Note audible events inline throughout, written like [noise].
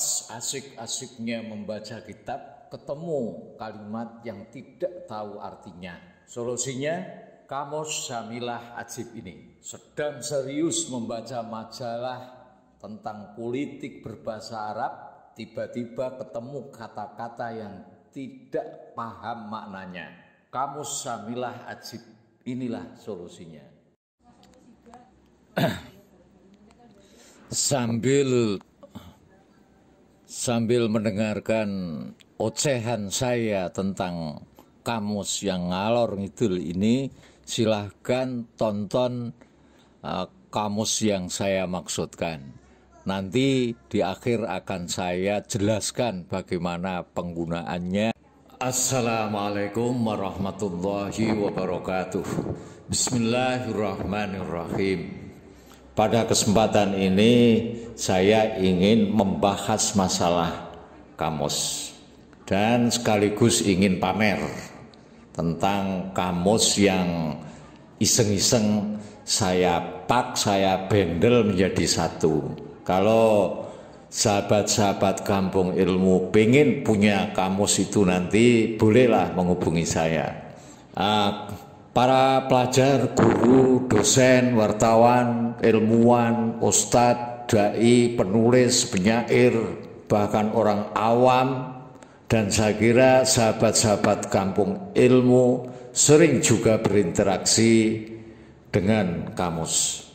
pas asik-asiknya membaca kitab ketemu kalimat yang tidak tahu artinya. Solusinya kamus samilah Ajib ini sedang serius membaca majalah tentang politik berbahasa Arab tiba-tiba ketemu kata-kata yang tidak paham maknanya. Kamus samilah Ajib inilah solusinya. [clears throat] Sambil sambil mendengarkan ocehan saya tentang kamus yang ngalor ngidul ini, silahkan tonton uh, kamus yang saya maksudkan. Nanti di akhir akan saya jelaskan bagaimana penggunaannya. Assalamualaikum warahmatullahi wabarakatuh. Bismillahirrahmanirrahim. Pada kesempatan ini saya ingin membahas masalah kamus dan sekaligus ingin pamer tentang kamus yang iseng-iseng saya pak, saya bendel menjadi satu. Kalau sahabat-sahabat kampung ilmu pengen punya kamus itu nanti bolehlah menghubungi saya. Uh, para pelajar, guru, dosen, wartawan, ilmuwan, ustadz, dai, penulis, penyair, bahkan orang awam, dan saya kira sahabat-sahabat kampung ilmu sering juga berinteraksi dengan kamus.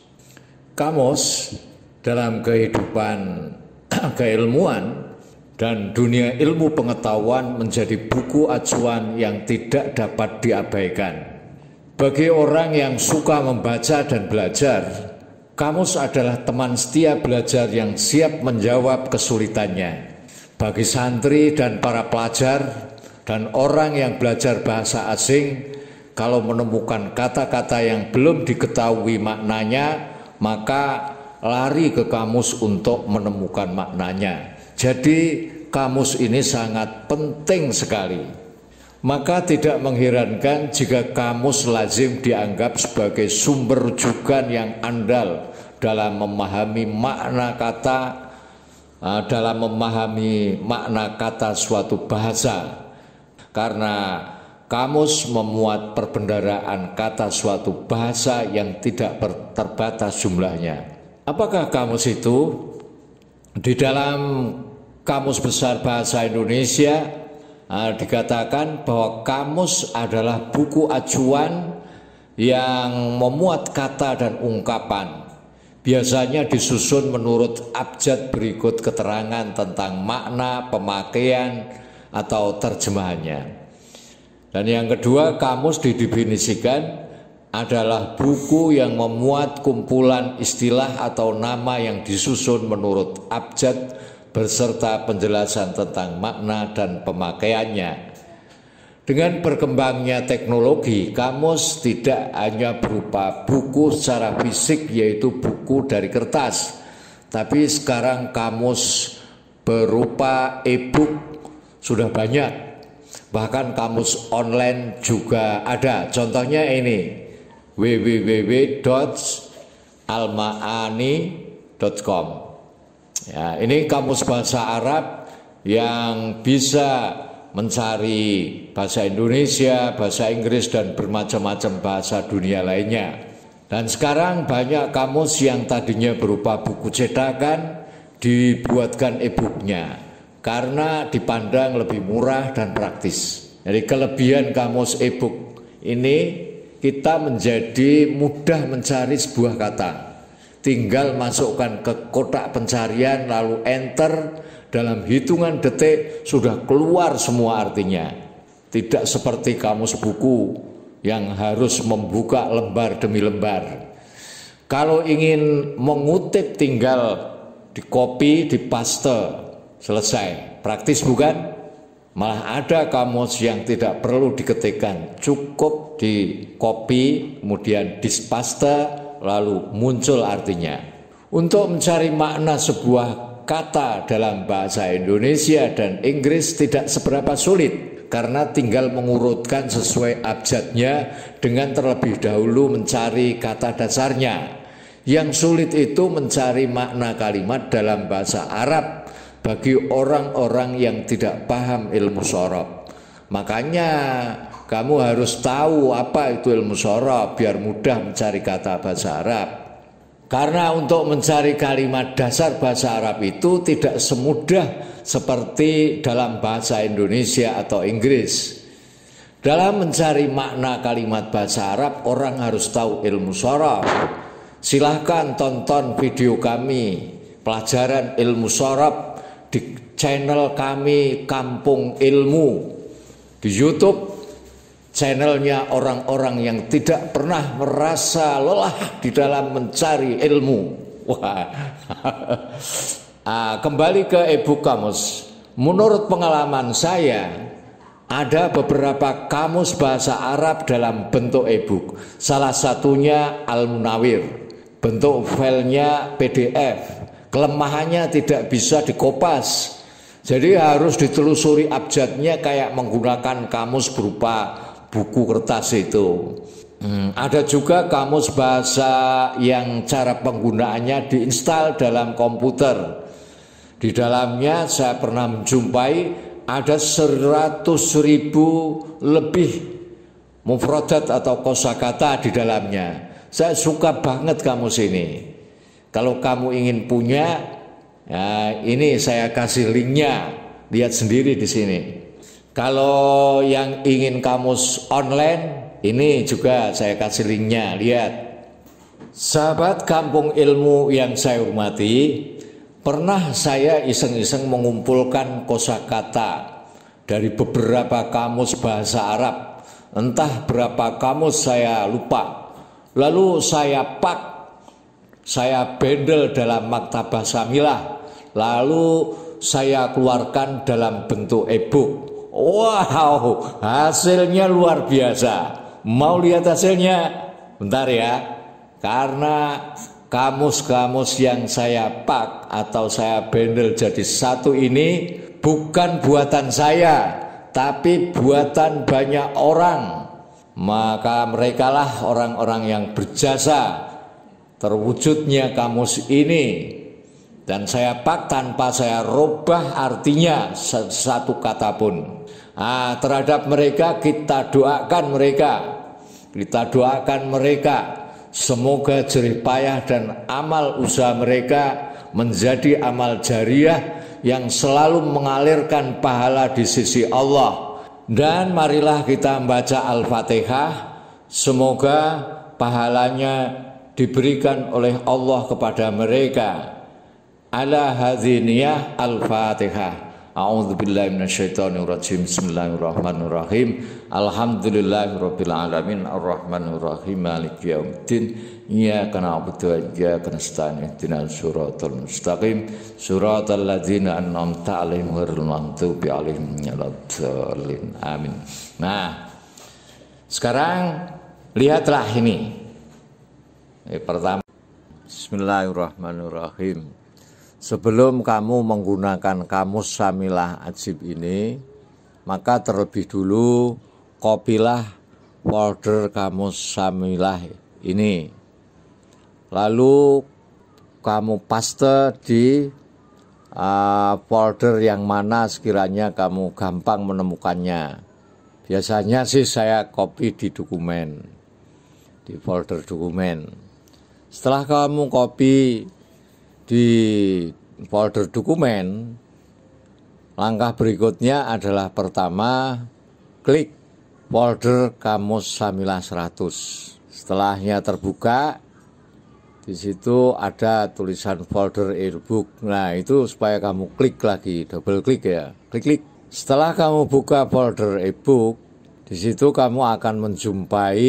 Kamus dalam kehidupan [clears throat] keilmuan dan dunia ilmu pengetahuan menjadi buku acuan yang tidak dapat diabaikan bagi orang yang suka membaca dan belajar, kamus adalah teman setia belajar yang siap menjawab kesulitannya. Bagi santri dan para pelajar dan orang yang belajar bahasa asing, kalau menemukan kata-kata yang belum diketahui maknanya, maka lari ke kamus untuk menemukan maknanya. Jadi, kamus ini sangat penting sekali. Maka tidak mengherankan jika kamus lazim dianggap sebagai sumber rujukan yang andal dalam memahami makna kata eh, dalam memahami makna kata suatu bahasa karena kamus memuat perbendaraan kata suatu bahasa yang tidak terbatas jumlahnya. Apakah kamus itu di dalam Kamus Besar Bahasa Indonesia Ah, dikatakan bahwa kamus adalah buku acuan yang memuat kata dan ungkapan. Biasanya disusun menurut abjad berikut keterangan tentang makna, pemakaian, atau terjemahannya. Dan yang kedua, kamus didefinisikan adalah buku yang memuat kumpulan istilah atau nama yang disusun menurut abjad berserta penjelasan tentang makna dan pemakaiannya. Dengan berkembangnya teknologi, kamus tidak hanya berupa buku secara fisik yaitu buku dari kertas, tapi sekarang kamus berupa e-book sudah banyak. Bahkan kamus online juga ada. Contohnya ini www.almaani.com Ya, ini kamus bahasa Arab yang bisa mencari bahasa Indonesia, bahasa Inggris dan bermacam-macam bahasa dunia lainnya. Dan sekarang banyak kamus yang tadinya berupa buku cetakan dibuatkan e-booknya karena dipandang lebih murah dan praktis. Jadi kelebihan kamus e-book ini kita menjadi mudah mencari sebuah kata tinggal masukkan ke kotak pencarian lalu enter dalam hitungan detik sudah keluar semua artinya tidak seperti kamus buku yang harus membuka lembar demi lembar kalau ingin mengutip tinggal di copy di paste selesai praktis bukan malah ada kamus yang tidak perlu diketikkan cukup di copy kemudian di paste lalu muncul artinya. Untuk mencari makna sebuah kata dalam bahasa Indonesia dan Inggris tidak seberapa sulit karena tinggal mengurutkan sesuai abjadnya dengan terlebih dahulu mencari kata dasarnya. Yang sulit itu mencari makna kalimat dalam bahasa Arab bagi orang-orang yang tidak paham ilmu sorok. Makanya kamu harus tahu apa itu ilmu sorab biar mudah mencari kata bahasa Arab. Karena untuk mencari kalimat dasar bahasa Arab itu tidak semudah seperti dalam bahasa Indonesia atau Inggris. Dalam mencari makna kalimat bahasa Arab, orang harus tahu ilmu sorab. Silahkan tonton video kami, pelajaran ilmu sorab di channel kami Kampung Ilmu di YouTube channelnya orang-orang yang tidak pernah merasa lelah di dalam mencari ilmu. Wah. [laughs] Ah, kembali ke ibu kamus. Menurut pengalaman saya, ada beberapa kamus bahasa Arab dalam bentuk e-book. Salah satunya Al-Munawir. Bentuk filenya PDF. Kelemahannya tidak bisa dikopas. Jadi harus ditelusuri abjadnya kayak menggunakan kamus berupa buku kertas itu. Hmm, ada juga kamus bahasa yang cara penggunaannya diinstal dalam komputer. Di dalamnya saya pernah menjumpai ada seratus ribu lebih mufrodat atau kosakata di dalamnya. Saya suka banget kamus ini. Kalau kamu ingin punya, ya ini saya kasih linknya. Lihat sendiri di sini. Kalau yang ingin kamus online, ini juga saya kasih linknya. Lihat, sahabat kampung ilmu yang saya hormati, pernah saya iseng-iseng mengumpulkan kosakata dari beberapa kamus bahasa Arab. Entah berapa kamus saya lupa. Lalu saya pak, saya bendel dalam maktabah samilah. Lalu saya keluarkan dalam bentuk e-book Wow, hasilnya luar biasa. Mau lihat hasilnya? Bentar ya. Karena kamus-kamus yang saya pak atau saya bendel jadi satu ini bukan buatan saya, tapi buatan banyak orang. Maka merekalah orang-orang yang berjasa terwujudnya kamus ini dan saya pak tanpa saya rubah artinya satu kata pun. nah, terhadap mereka kita doakan mereka. Kita doakan mereka. Semoga jerih payah dan amal usaha mereka menjadi amal jariah yang selalu mengalirkan pahala di sisi Allah. Dan marilah kita membaca Al-Fatihah. Semoga pahalanya diberikan oleh Allah kepada mereka ala hadziniyah al-fatihah A'udzu billahi minasyaitonir rajim. Bismillahirrahmanirrahim. Alhamdulillahirabbil alamin arrahmanir rahim maliki yaumiddin. Iyyaka na'budu wa iyyaka nasta'in. Ihdinash shiratal mustaqim. Shiratal ladzina an'amta 'alaihim ghairil maghdubi 'alaihim waladdallin. Amin. Nah, sekarang lihatlah ini. Eh, pertama Bismillahirrahmanirrahim. Sebelum kamu menggunakan kamus samilah ajib ini, maka terlebih dulu kopilah folder kamus samilah ini. Lalu kamu paste di uh, folder yang mana sekiranya kamu gampang menemukannya. Biasanya sih saya copy di dokumen, di folder dokumen. Setelah kamu copy di folder dokumen, langkah berikutnya adalah pertama klik folder kamus samila 100. Setelahnya terbuka, di situ ada tulisan folder e-book. Nah, itu supaya kamu klik lagi, double klik ya. Klik-klik. Setelah kamu buka folder e-book, di situ kamu akan menjumpai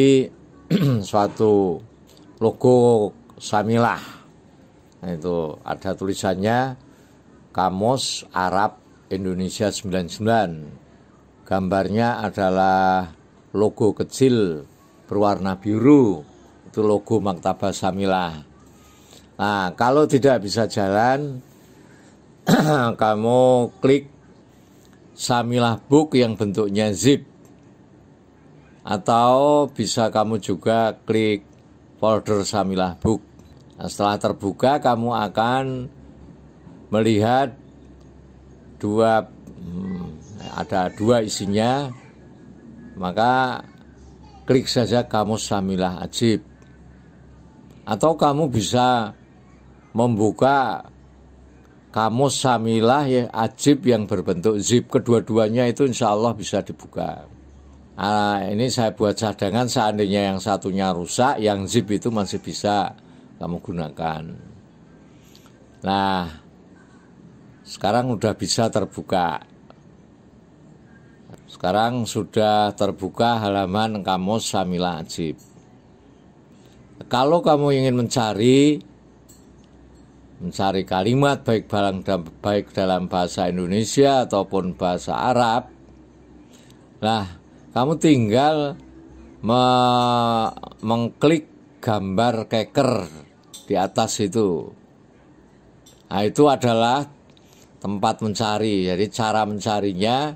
[clears throat] suatu logo Samilah Nah, itu ada tulisannya Kamus Arab Indonesia 99. Gambarnya adalah logo kecil berwarna biru. Itu logo Maktabah Samilah. Nah, kalau tidak bisa jalan [clears throat] kamu klik Samilah Book yang bentuknya zip atau bisa kamu juga klik folder Samilah Book Nah, setelah terbuka kamu akan melihat dua hmm, ada dua isinya maka klik saja kamu samilah ajib atau kamu bisa membuka kamus samilah ya ajib yang berbentuk zip kedua-duanya itu insya Allah bisa dibuka nah, ini saya buat cadangan seandainya yang satunya rusak yang zip itu masih bisa kamu gunakan. Nah, sekarang udah bisa terbuka. Sekarang sudah terbuka halaman kamus Samila Ajib. Kalau kamu ingin mencari mencari kalimat baik barang dan baik dalam bahasa Indonesia ataupun bahasa Arab. Nah, kamu tinggal me mengklik gambar keker di atas itu. Nah, itu adalah tempat mencari. Jadi cara mencarinya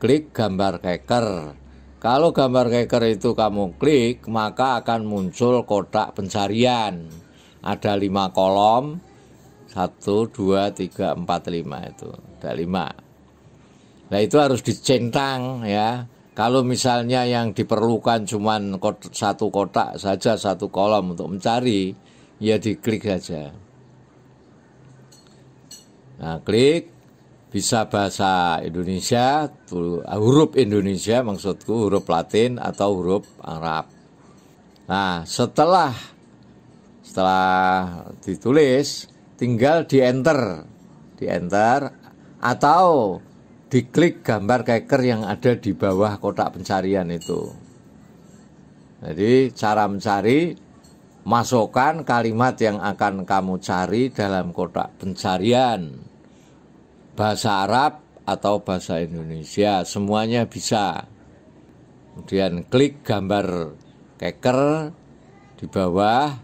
klik gambar keker. Kalau gambar keker itu kamu klik, maka akan muncul kotak pencarian. Ada lima kolom, satu, dua, tiga, empat, lima itu, ada lima. Nah itu harus dicentang ya. Kalau misalnya yang diperlukan cuma satu kotak saja, satu kolom untuk mencari, ya diklik saja. Nah, klik bisa bahasa Indonesia, ah, huruf Indonesia maksudku huruf Latin atau huruf Arab. Nah, setelah setelah ditulis tinggal di enter, di enter atau diklik gambar keker yang ada di bawah kotak pencarian itu. Jadi cara mencari masukkan kalimat yang akan kamu cari dalam kotak pencarian bahasa Arab atau bahasa Indonesia semuanya bisa kemudian klik gambar keker di bawah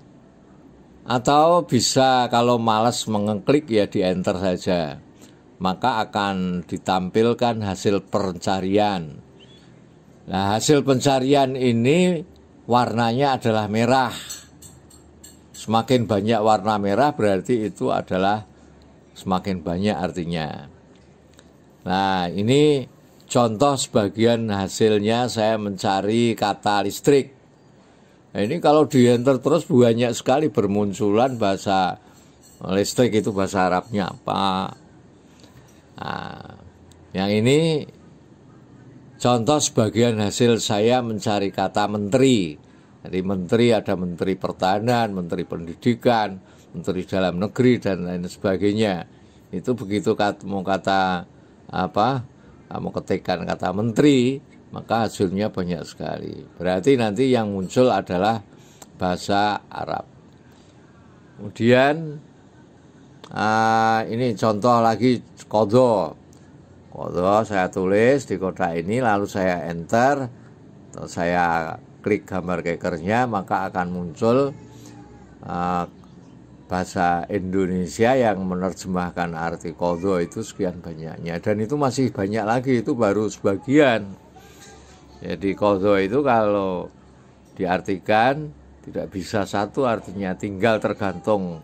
atau bisa kalau males mengeklik ya di enter saja maka akan ditampilkan hasil pencarian nah hasil pencarian ini warnanya adalah merah Semakin banyak warna merah berarti itu adalah semakin banyak artinya. Nah, ini contoh sebagian hasilnya saya mencari kata listrik. Nah, ini kalau di-enter terus banyak sekali bermunculan bahasa listrik itu bahasa Arabnya apa. Nah, yang ini contoh sebagian hasil saya mencari kata menteri. Jadi menteri ada menteri pertahanan, menteri pendidikan, menteri dalam negeri dan lain sebagainya. Itu begitu kata, mau kata apa? Mau ketikkan kata menteri, maka hasilnya banyak sekali. Berarti nanti yang muncul adalah bahasa Arab. Kemudian uh, ini contoh lagi kodo. Kodo saya tulis di kota ini lalu saya enter, atau saya klik gambar kekernya maka akan muncul uh, bahasa Indonesia yang menerjemahkan arti kodo itu sekian banyaknya dan itu masih banyak lagi itu baru sebagian jadi kodo itu kalau diartikan tidak bisa satu artinya tinggal tergantung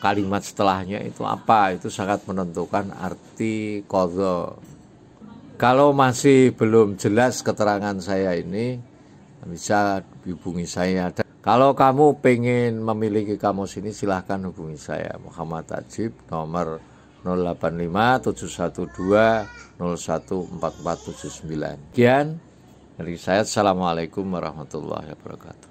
kalimat setelahnya itu apa itu sangat menentukan arti kodo kalau masih belum jelas keterangan saya ini bisa hubungi saya. Dan kalau kamu pengen memiliki kamus ini silahkan hubungi saya Muhammad Tajib nomor 085 712 014479. Sekian dari saya. Assalamualaikum warahmatullahi wabarakatuh.